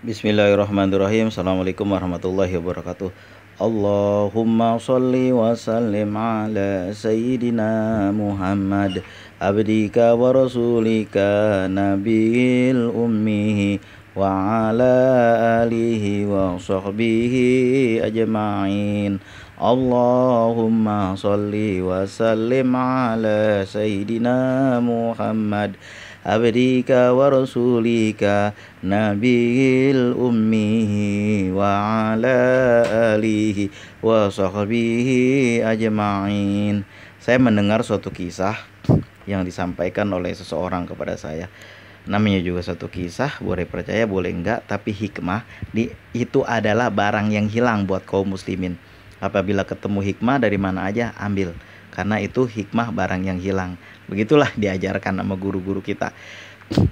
Bismillahirrahmanirrahim Assalamualaikum warahmatullahi wabarakatuh Allahumma salli wa sallim ala Sayyidina Muhammad Abdika wa rasulika nabiil ummihi Wa ala alihi wa sahbihi ajma'in Allahumma salli wa sallim ala Sayyidina Muhammad abdika wa rasulika nabil ummihi wa ala alihi saya mendengar suatu kisah yang disampaikan oleh seseorang kepada saya namanya juga satu kisah boleh percaya boleh enggak tapi hikmah di, itu adalah barang yang hilang buat kaum muslimin apabila ketemu hikmah dari mana aja ambil karena itu hikmah barang yang hilang. Begitulah diajarkan sama guru-guru kita.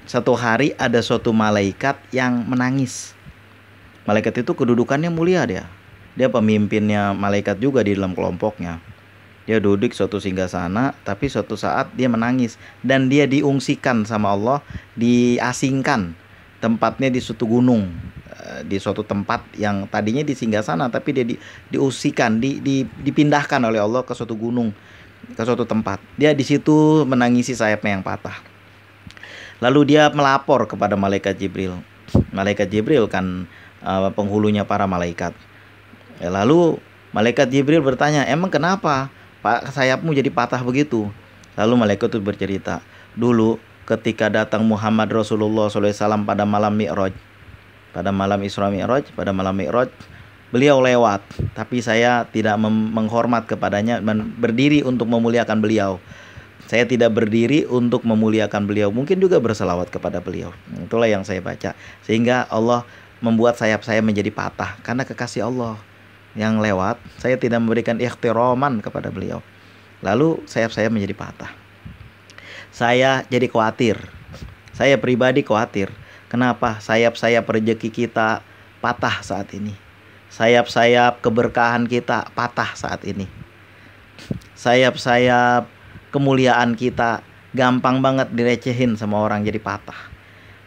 Satu hari ada suatu malaikat yang menangis. Malaikat itu kedudukannya mulia dia. Dia pemimpinnya malaikat juga di dalam kelompoknya. Dia duduk suatu singgah sana tapi suatu saat dia menangis dan dia diungsikan sama Allah, diasingkan tempatnya di suatu gunung Eh, di suatu tempat yang tadinya di singgah sana tapi dia di, diusikan, di, di, dipindahkan oleh Allah ke suatu gunung, ke suatu tempat. Dia di situ menangisi sayapnya yang patah. Lalu dia melapor kepada malaikat Jibril. Malaikat Jibril kan uh, penghulunya para malaikat. Eh, lalu malaikat Jibril bertanya, "Emang kenapa Pak sayapmu jadi patah begitu?" Lalu malaikat itu bercerita, "Dulu ketika datang Muhammad Rasulullah SAW pada malam Mi'raj, pada malam Isra Mi'raj, pada malam Mi'raj beliau lewat, tapi saya tidak menghormat kepadanya dan berdiri untuk memuliakan beliau. Saya tidak berdiri untuk memuliakan beliau, mungkin juga berselawat kepada beliau. Itulah yang saya baca. Sehingga Allah membuat sayap saya menjadi patah karena kekasih Allah yang lewat, saya tidak memberikan ikhtiroman kepada beliau. Lalu sayap saya menjadi patah. Saya jadi khawatir. Saya pribadi khawatir Kenapa sayap-sayap rejeki kita patah saat ini? Sayap-sayap keberkahan kita patah saat ini. Sayap-sayap kemuliaan kita gampang banget direcehin sama orang jadi patah.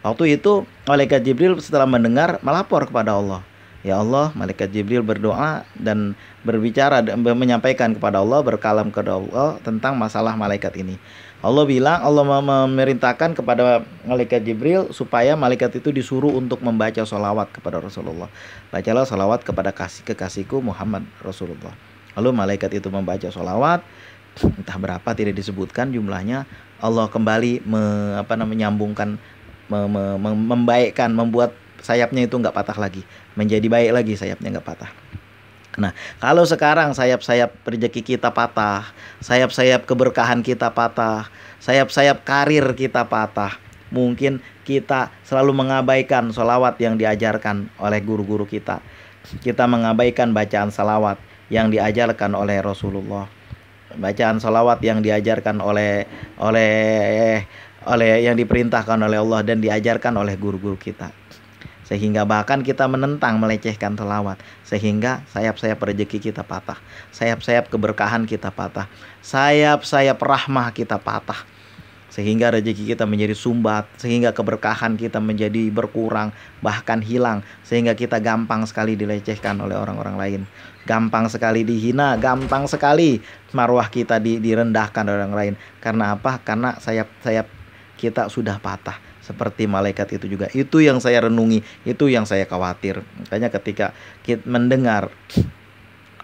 Waktu itu malaikat Jibril setelah mendengar melapor kepada Allah. Ya Allah, malaikat Jibril berdoa dan berbicara dan menyampaikan kepada Allah, berkalam kepada Allah tentang masalah malaikat ini. Allah bilang Allah memerintahkan kepada malaikat Jibril supaya malaikat itu disuruh untuk membaca solawat kepada Rasulullah. Bacalah solawat kepada kasih kekasihku Muhammad Rasulullah. Lalu malaikat itu membaca solawat, entah berapa tidak disebutkan jumlahnya. Allah kembali me, apa namanya menyambungkan, me, me, membaikkan, membuat sayapnya itu nggak patah lagi menjadi baik lagi sayapnya nggak patah Nah, kalau sekarang sayap-sayap rezeki kita patah, sayap-sayap keberkahan kita patah, sayap-sayap karir kita patah, mungkin kita selalu mengabaikan solawat yang diajarkan oleh guru-guru kita. Kita mengabaikan bacaan salawat yang diajarkan oleh Rasulullah. Bacaan salawat yang diajarkan oleh oleh oleh yang diperintahkan oleh Allah dan diajarkan oleh guru-guru kita sehingga bahkan kita menentang melecehkan telawat sehingga sayap-sayap rezeki kita patah sayap-sayap keberkahan kita patah sayap-sayap rahmah kita patah sehingga rezeki kita menjadi sumbat sehingga keberkahan kita menjadi berkurang bahkan hilang sehingga kita gampang sekali dilecehkan oleh orang-orang lain gampang sekali dihina gampang sekali marwah kita direndahkan oleh orang lain karena apa karena sayap-sayap kita sudah patah seperti malaikat itu juga. Itu yang saya renungi, itu yang saya khawatir. Makanya ketika kita mendengar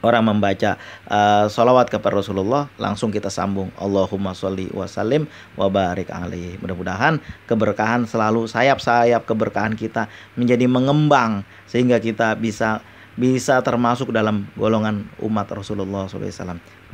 orang membaca uh, eh, sholawat kepada Rasulullah langsung kita sambung Allahumma sholli wa sallim wa barik alaihi mudah-mudahan keberkahan selalu sayap-sayap keberkahan kita menjadi mengembang sehingga kita bisa bisa termasuk dalam golongan umat Rasulullah SAW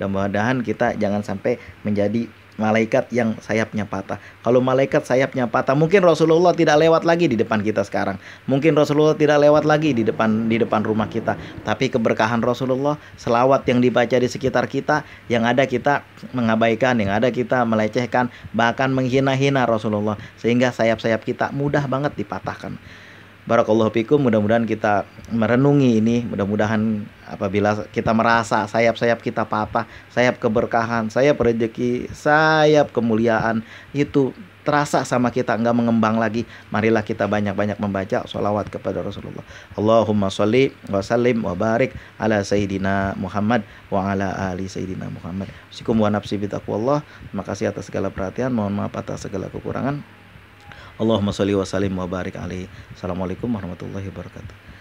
mudah-mudahan kita jangan sampai menjadi malaikat yang sayapnya patah. Kalau malaikat sayapnya patah, mungkin Rasulullah tidak lewat lagi di depan kita sekarang. Mungkin Rasulullah tidak lewat lagi di depan di depan rumah kita. Tapi keberkahan Rasulullah, selawat yang dibaca di sekitar kita, yang ada kita mengabaikan, yang ada kita melecehkan, bahkan menghina-hina Rasulullah sehingga sayap-sayap kita mudah banget dipatahkan. Barakallahu fikum mudah-mudahan kita merenungi ini mudah-mudahan apabila kita merasa sayap-sayap kita patah sayap keberkahan sayap rezeki sayap kemuliaan itu terasa sama kita nggak mengembang lagi marilah kita banyak-banyak membaca sholawat kepada Rasulullah Allahumma sholli wa sallim wa barik ala sayyidina Muhammad wa ala ali sayyidina Muhammad sikum wa nafsi bitaqwallah terima kasih atas segala perhatian mohon maaf atas segala kekurangan Allahumma sholli wa sallim wa barik alaihi. Assalamualaikum warahmatullahi wabarakatuh.